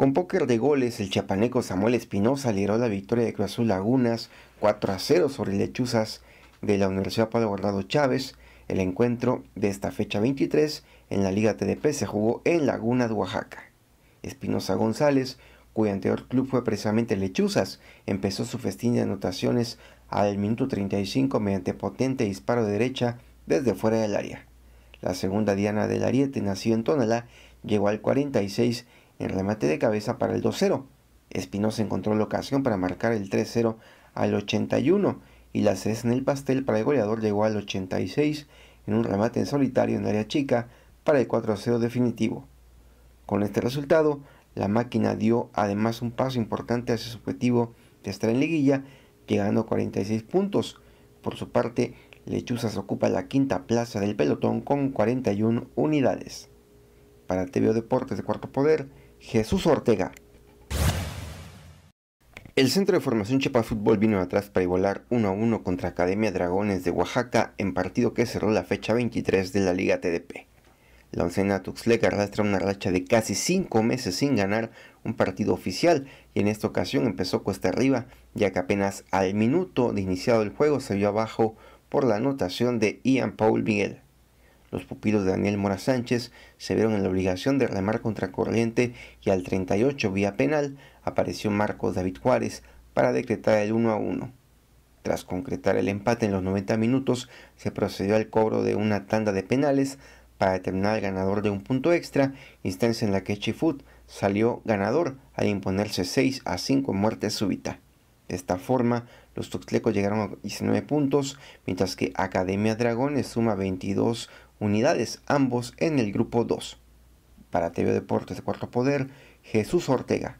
Con póker de goles, el chapaneco Samuel Espinosa lideró la victoria de Cruz Azul Lagunas 4 a 0 sobre Lechuzas de la Universidad Pablo Guardado Chávez. El encuentro de esta fecha 23 en la Liga TDP se jugó en Laguna de Oaxaca. Espinosa González, cuyo anterior club fue precisamente Lechuzas, empezó su festín de anotaciones al minuto 35 mediante potente disparo de derecha desde fuera del área. La segunda Diana del Ariete, nació en Tonalá, llegó al 46 el remate de cabeza para el 2-0. Espinosa encontró la ocasión para marcar el 3-0 al 81 y la cesta en el pastel para el goleador llegó al 86 en un remate en solitario en área chica para el 4-0 definitivo. Con este resultado, la máquina dio además un paso importante hacia su objetivo de estar en liguilla, llegando a 46 puntos. Por su parte, Lechuzas ocupa la quinta plaza del pelotón con 41 unidades. Para TVO Deportes de Cuarto Poder, Jesús Ortega. El Centro de Formación Chapa Fútbol vino atrás para igualar 1 a 1 contra Academia Dragones de Oaxaca en partido que cerró la fecha 23 de la Liga TDP. La oncena Tuxleca arrastra una racha de casi 5 meses sin ganar un partido oficial y en esta ocasión empezó cuesta arriba ya que apenas al minuto de iniciado el juego se vio abajo por la anotación de Ian Paul Miguel. Los pupilos de Daniel Mora Sánchez se vieron en la obligación de remar contra corriente y al 38 vía penal apareció Marcos David Juárez para decretar el 1 a 1. Tras concretar el empate en los 90 minutos, se procedió al cobro de una tanda de penales para determinar al ganador de un punto extra, instancia en la que Chifut salió ganador al imponerse 6 a 5 muertes súbita. De esta forma, los tuxtlecos llegaron a 19 puntos, mientras que Academia Dragones suma 22 unidades, ambos en el grupo 2. Para TV Deportes de Cuarto Poder, Jesús Ortega.